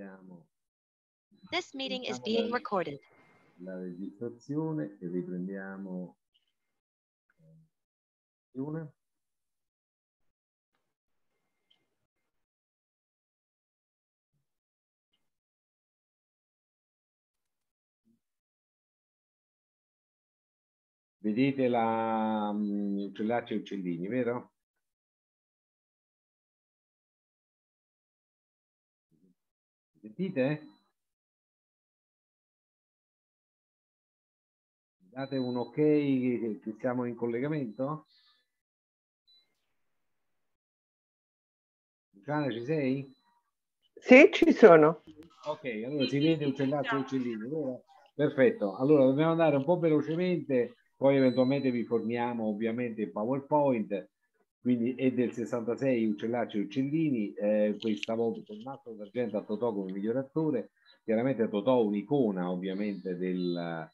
Riprendiamo. This meeting is being recorded. La registrazione e riprendiamo. Una. Vedete la, um, mm, e uccellini, vero? Sentite? Date un ok che siamo in collegamento? Gianna, ci sei? Sì, ci sono. Ok, allora si vede uccellaccio uccellino. Allora, perfetto, allora dobbiamo andare un po' velocemente, poi eventualmente vi forniamo ovviamente il PowerPoint quindi è del 66 Uccellacci e Uccellini, eh, questa volta con Mastro d'Argento a Totò come miglior attore, chiaramente Totò un'icona ovviamente del,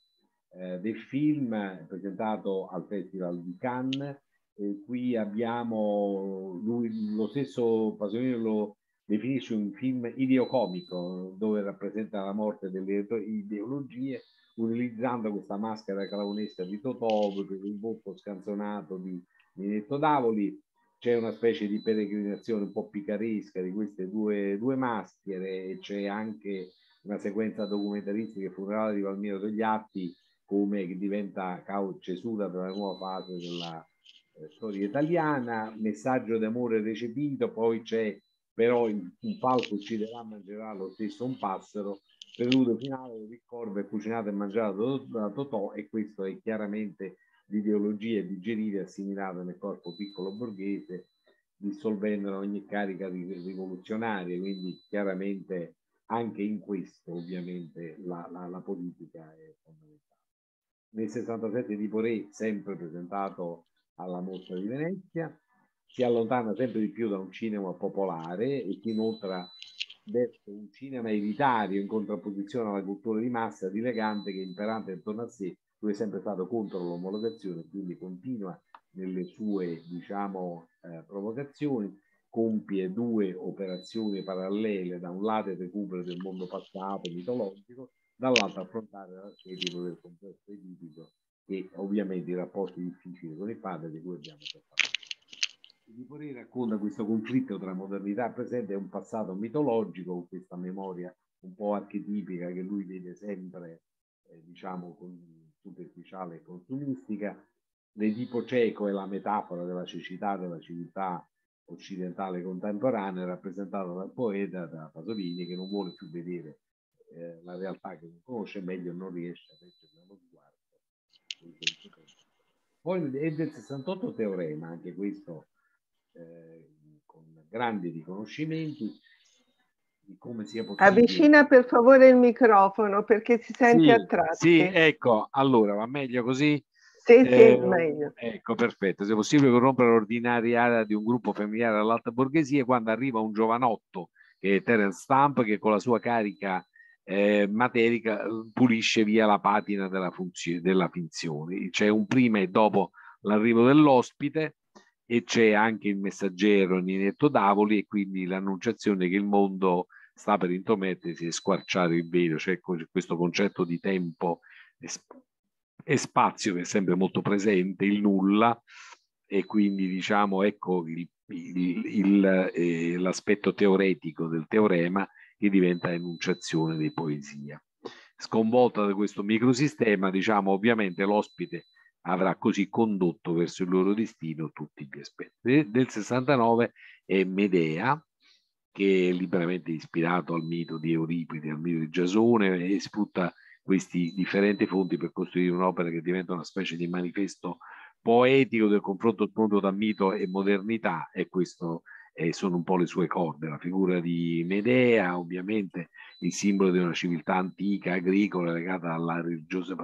eh, del film presentato al Festival di Cannes, eh, qui abbiamo lui, lo stesso Pasolino lo definisce un film ideocomico dove rappresenta la morte delle ideologie utilizzando questa maschera clownesca di Totò, il volto scanzonato di Minetto Davoli, c'è una specie di peregrinazione un po' picaresca di queste due, due maschere, c'è anche una sequenza documentaristica funerale di Palmiro Atti, come che diventa cauce suda per la nuova fase della eh, storia italiana, messaggio d'amore recepito, poi c'è però in, in ucciderà, mangerà lo stesso un passero, Preludio finale, ricordo è cucinato e mangiato da Totò e questo è chiaramente l'ideologia digerita e assimilata nel corpo piccolo borghese, dissolvendo ogni carica rivoluzionaria, quindi chiaramente anche in questo ovviamente la, la, la politica è fondamentale. Nel 67 di Porè, sempre presentato alla mostra di Venezia, si allontana sempre di più da un cinema popolare e si inoltra verso un cinema elitario in contrapposizione alla cultura di massa dilagante che imperante intorno a sé, lui è sempre stato contro l'omologazione, quindi continua nelle sue diciamo, eh, provocazioni, compie due operazioni parallele, da un lato il recupero del mondo passato, mitologico, dall'altro affrontare l'archetipo del complesso edipico e ovviamente i rapporti difficili con il padre di cui abbiamo parlato. Lipori racconta questo conflitto tra modernità presente e un passato mitologico, con questa memoria un po' archetipica che lui vede sempre, eh, diciamo, superficiale e consumistica. L'Edipo cieco è la metafora della cecità della civiltà occidentale contemporanea, rappresentata dal poeta, da Pasolini, che non vuole più vedere eh, la realtà che non conosce, meglio non riesce a leggere lo sguardo. Poi è del 68 teorema, anche questo eh, con grandi riconoscimenti di come sia possibile. Avvicina per favore il microfono perché si sente sì, a tratti. Sì, ecco, allora va meglio così? Sì, eh, sì, meglio. Ecco, perfetto. Se è possibile corrompere l'ordinarietà di un gruppo familiare all'alta borghesia quando arriva un giovanotto che è Terence Stamp che con la sua carica eh, materica pulisce via la patina della, della finzione. C'è un prima e dopo l'arrivo dell'ospite e c'è anche il messaggero Ninetto Davoli e quindi l'annunciazione che il mondo sta per intromettersi e squarciare il velo, cioè questo concetto di tempo e spazio che è sempre molto presente, il nulla e quindi diciamo ecco eh, l'aspetto eh, teoretico del teorema che diventa enunciazione di poesia. Sconvolta da questo microsistema, diciamo ovviamente l'ospite avrà così condotto verso il loro destino tutti gli aspetti. Del 69 è Medea, che è liberamente ispirato al mito di Euripide, al mito di Giasone e sfrutta questi differenti fonti per costruire un'opera che diventa una specie di manifesto poetico del confronto pronto da mito e modernità e questo eh, sono un po' le sue corde, la figura di Medea ovviamente il simbolo di una civiltà antica, agricola, legata alla religiosa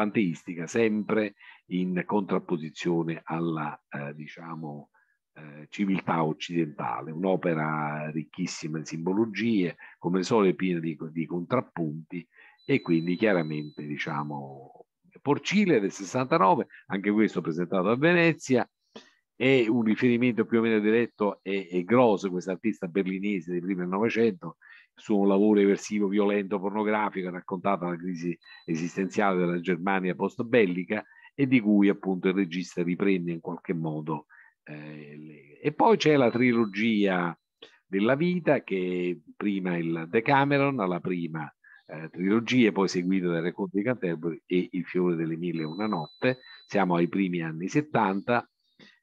panteistica, sempre in contrapposizione alla, eh, diciamo, eh, civiltà occidentale, un'opera ricchissima di simbologie, come sole piena di, di, contrappunti e quindi chiaramente, diciamo, Porcile del 69, anche questo presentato a Venezia, è un riferimento più o meno diretto e, e grosso, quest'artista berlinese dei primi del Novecento, suo lavoro eversivo, violento, pornografico, raccontata la crisi esistenziale della Germania post-bellica e di cui appunto il regista riprende in qualche modo. Eh, le... E poi c'è la trilogia della vita che prima il Decameron, la prima eh, trilogia, poi seguita dai racconti di Canterbury e Il fiore delle mille e una notte, siamo ai primi anni 70,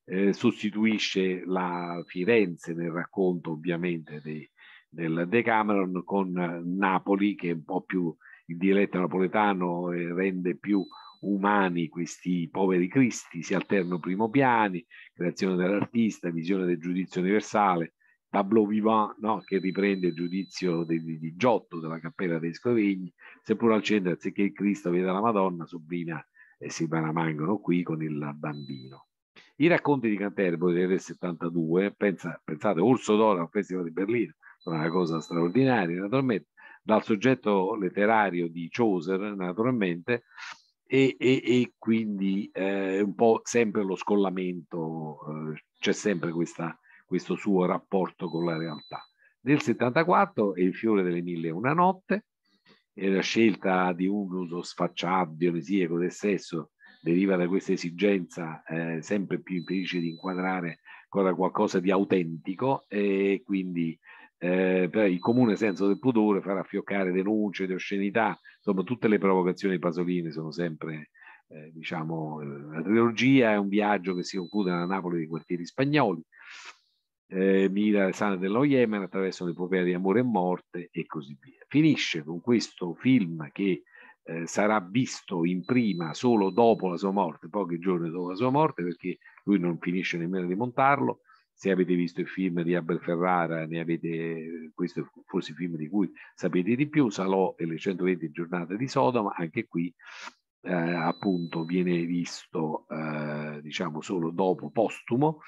eh, sostituisce la Firenze nel racconto ovviamente dei, del Decameron con eh, Napoli che è un po' più il dialetto napoletano e eh, rende più umani questi poveri cristi, si alternano primo piani, creazione dell'artista, visione del giudizio universale, tableau vivant no? che riprende il giudizio di, di, Giotto della Cappella dei Scovigni seppur al centro anziché il Cristo vede la Madonna, Subina e si Mangono qui con il bambino. I racconti di Canterbury del 72, pensa, pensate, Orso d'Oro al Festival di Berlino, una cosa straordinaria naturalmente, dal soggetto letterario di Chaucer naturalmente e, e, e quindi eh, un po' sempre lo scollamento, eh, c'è sempre questa, questo suo rapporto con la realtà. Nel 74 è il fiore delle mille e una notte, e la scelta di un uso sfacciato, dionisiaco del sesso deriva da questa esigenza eh, sempre più infelice di inquadrare qualcosa di autentico e quindi eh, per il comune senso del pudore farà fioccare denunce di oscenità, insomma tutte le provocazioni di Pasolini sono sempre, eh, diciamo, eh, la trilogia è un viaggio che si conclude da Napoli dei quartieri spagnoli, eh, mira Sane dello Yemen attraverso l'epopea di amore e morte e così via. Finisce con questo film che eh, sarà visto in prima solo dopo la sua morte, pochi giorni dopo la sua morte, perché lui non finisce nemmeno di montarlo, se avete visto il film di Abel Ferrara, ne avete, questo è forse il film di cui sapete di più, Salò e le 120 giornate di Sodoma, anche qui eh, appunto viene visto eh, diciamo solo dopo, postumo,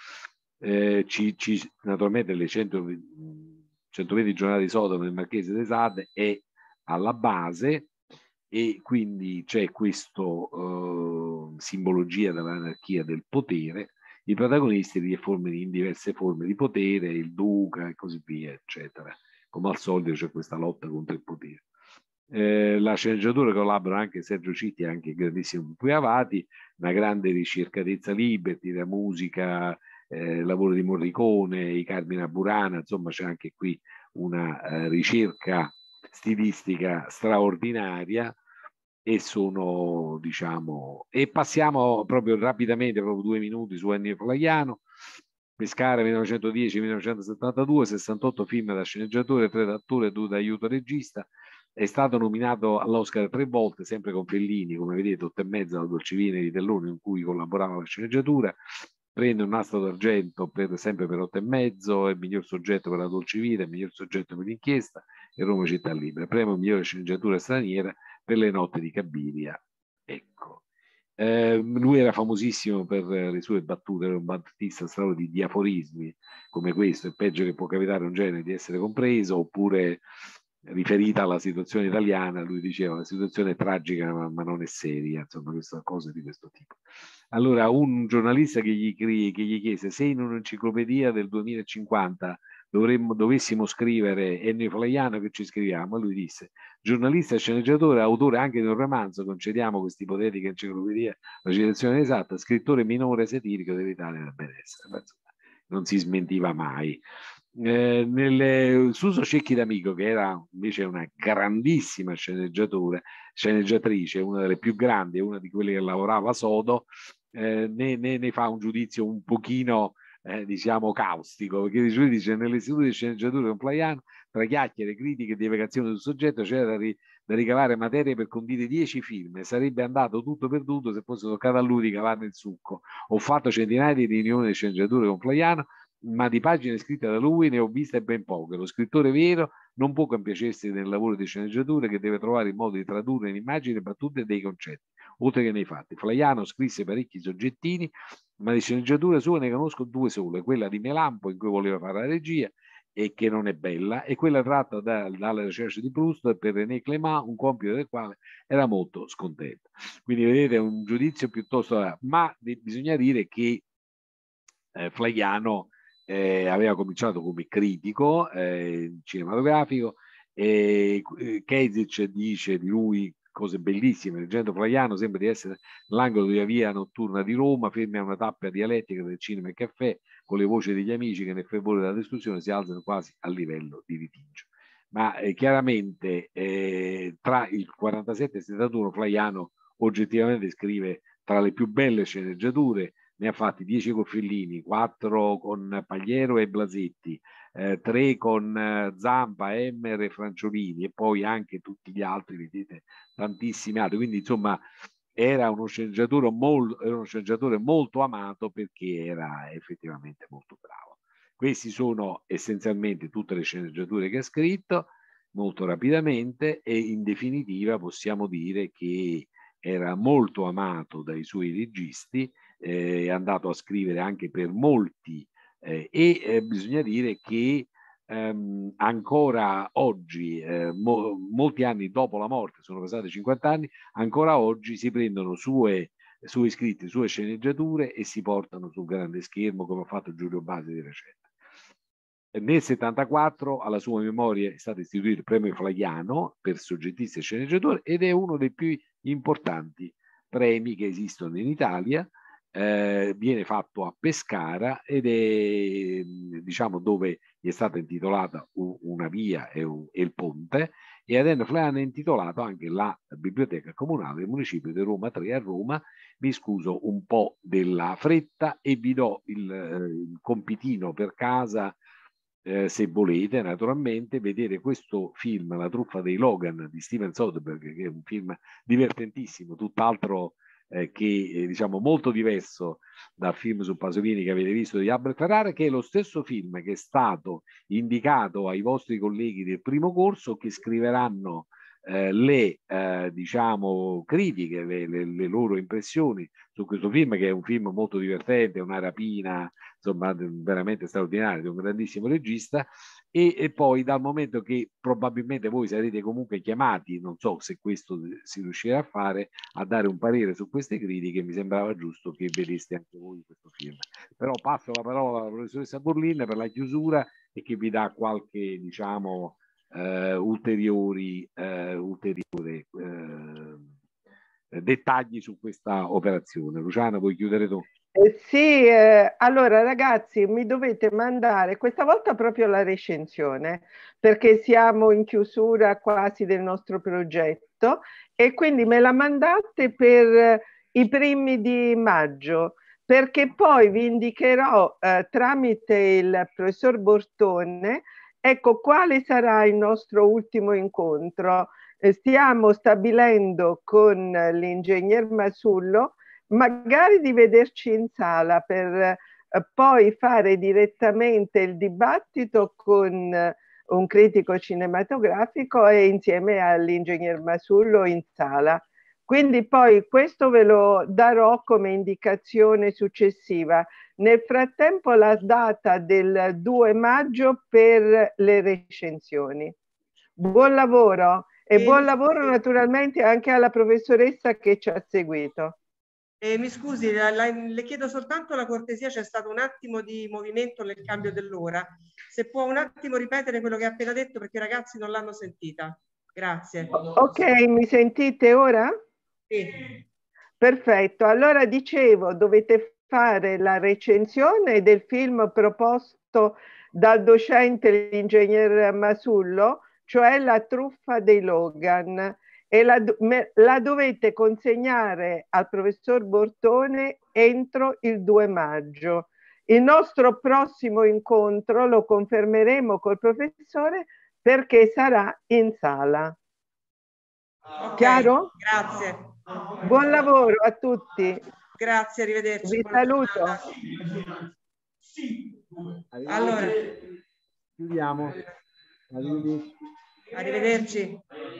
eh, ci, ci, naturalmente le 120, 120 giornate di Sodoma del Marchese de Sade è alla base e quindi c'è questa eh, simbologia dell'anarchia del potere i protagonisti forme, in diverse forme di potere, il duca e così via, eccetera. Come al solito c'è questa lotta contro il potere. Eh, la sceneggiatura collabora anche Sergio Citti, anche grandissimo avati, una grande ricercatezza Liberty, la musica, eh, lavoro di Morricone, i Carmina Burana, insomma c'è anche qui una eh, ricerca stilistica straordinaria e sono, diciamo, e passiamo proprio rapidamente, proprio due minuti su Ennio Flaiano. Pescara 1910-1972, 68 film da sceneggiatore, 3 da attore, 2 da aiuto regista. È stato nominato all'Oscar tre volte, sempre con Fellini, come vedete, 8 e mezzo alla Dolcivine di Tellone, in cui collaborava la sceneggiatura. Prende un nastro d'argento per, sempre per 8 e mezzo, è il miglior soggetto per la Dolcivita, il miglior soggetto per l'inchiesta e Roma Città Libera. Premio migliore sceneggiatura straniera nelle notti di Cabiria. Ecco. Eh, lui era famosissimo per le sue battute, era un battista straordinario di, diaforismi come questo, è peggio che può capitare un genere di essere compreso, oppure riferita alla situazione italiana, lui diceva la situazione è tragica ma, ma non è seria, insomma, questa, cose di questo tipo. Allora un giornalista che gli, che gli chiese se in un'enciclopedia del 2050 dovremmo, dovessimo scrivere, e noi Flaiano che ci scriviamo, lui disse, giornalista, sceneggiatore, autore anche di un romanzo, concediamo questa ipotetica enciclopedia, la citazione esatta, scrittore minore satirico dell'Italia del benessere. Non si smentiva mai. Eh, nel, Suso Cecchi d'Amico, che era invece una grandissima sceneggiatura, sceneggiatrice, una delle più grandi, una di quelle che lavorava sodo, eh, ne, ne, ne fa un giudizio un pochino eh, diciamo caustico, perché lui dice nell'istituto di sceneggiatura compliant tra chiacchiere, critiche e divagazioni sul soggetto c'era da, ri, da, ricavare materie per condire dieci film, sarebbe andato tutto perduto se fosse toccato a lui ricavarne il succo. Ho fatto centinaia di riunioni di sceneggiatura sceneggiature compliant, ma di pagine scritte da lui ne ho viste ben poche. Lo scrittore vero non può compiacersi nel lavoro di sceneggiatura che deve trovare il modo di tradurre in immagini e battute dei concetti, oltre che nei fatti. Flaiano scrisse parecchi soggettini, ma di sceneggiatura sua ne conosco due sole, quella di Melampo in cui voleva fare la regia e che non è bella, e quella tratta da, dalla ricerca di Proust per René Clément, un compito del quale era molto scontento. Quindi vedete un giudizio piuttosto... ma bisogna dire che eh, Flaiano eh, aveva cominciato come critico eh, cinematografico e eh, dice di lui cose bellissime, leggendo Flaiano sembra di essere l'angolo della via notturna di Roma, fermi a una tappa dialettica del cinema e caffè, con le voci degli amici che nel fervore della discussione si alzano quasi a livello di litigio. Ma eh, chiaramente eh, tra il 47 e il 71 Flaiano oggettivamente scrive tra le più belle sceneggiature, ne ha fatti 10 con Frillini, 4 con Pagliero e Blasetti, 3 eh, con eh, Zampa, Emmer e Franciolini e poi anche tutti gli altri, vedete, tantissimi altri. Quindi insomma era uno sceneggiatore, molto, uno sceneggiatore molto amato perché era effettivamente molto bravo. Queste sono essenzialmente tutte le sceneggiature che ha scritto molto rapidamente e in definitiva possiamo dire che era molto amato dai suoi registi eh, è andato a scrivere anche per molti eh, e eh, bisogna dire che ehm, ancora oggi, eh, mo- molti anni dopo la morte, sono passati 50 anni, ancora oggi si prendono sue, sue scritte, sue sceneggiature e si portano sul grande schermo come ha fatto Giulio Basi di recente. Nel 1974 alla sua memoria è stato istituito il premio Flaiano per soggettista e sceneggiatore ed è uno dei più importanti premi che esistono in Italia eh, viene fatto a Pescara ed è mm, diciamo dove è stata intitolata una via e, un, e il ponte e ad Enflean è intitolata anche la biblioteca comunale del municipio di Roma 3 a Roma. Mi scuso un po' della fretta e vi do il, eh, il compitino per casa eh, se volete naturalmente vedere questo film La truffa dei Logan di Steven Soderbergh che è un film divertentissimo, tutt'altro eh, eh, che è eh, diciamo, molto diverso dal film su Pasolini che avete visto di Abel Ferrara, che è lo stesso film che è stato indicato ai vostri colleghi del primo corso che scriveranno eh, le eh, diciamo, critiche, le, le, le, loro impressioni su questo film, che è un film molto divertente, una rapina, insomma, veramente straordinario, di un grandissimo regista, e, e, poi dal momento che probabilmente voi sarete comunque chiamati, non so se questo si riuscirà a fare, a dare un parere su queste critiche, mi sembrava giusto che vedeste anche voi questo film. Però passo la parola alla professoressa Burlin per la chiusura e che vi dà qualche, diciamo, eh, ulteriori, eh, ulteriori eh, dettagli su questa operazione. Luciana, vuoi chiudere tu? Eh, sì, eh, allora ragazzi, mi dovete mandare questa volta proprio la recensione, perché siamo in chiusura quasi del nostro progetto e quindi me la mandate per eh, i primi di maggio perché poi vi indicherò eh, tramite il professor Bortone ecco quale sarà il nostro ultimo incontro. Eh, stiamo stabilendo con l'ingegner Masullo magari di vederci in sala per eh, poi fare direttamente il dibattito con eh, un critico cinematografico e insieme all'ingegner Masullo in sala. Quindi poi questo ve lo darò come indicazione successiva. Nel frattempo la data del 2 maggio per le recensioni. Buon lavoro e buon lavoro naturalmente anche alla professoressa che ci ha seguito. Eh, mi scusi, la, la, le chiedo soltanto la cortesia, c'è stato un attimo di movimento nel cambio dell'ora. Se può un attimo ripetere quello che ha appena detto perché i ragazzi non l'hanno sentita. Grazie. Ok, mi sentite ora? Sì. Perfetto, allora dicevo, dovete fare la recensione del film proposto dal docente l'ingegner Masullo, cioè La truffa dei Logan e la, me, la dovette consegnare al professor Bortone entro il 2 maggio. Il nostro prossimo incontro lo confermeremo col professore perché sarà in sala. Okay, Chiaro? Grazie. Buon lavoro a tutti. Grazie, arrivederci. Vi saluto. Allora, chiudiamo. Arrivederci. arrivederci.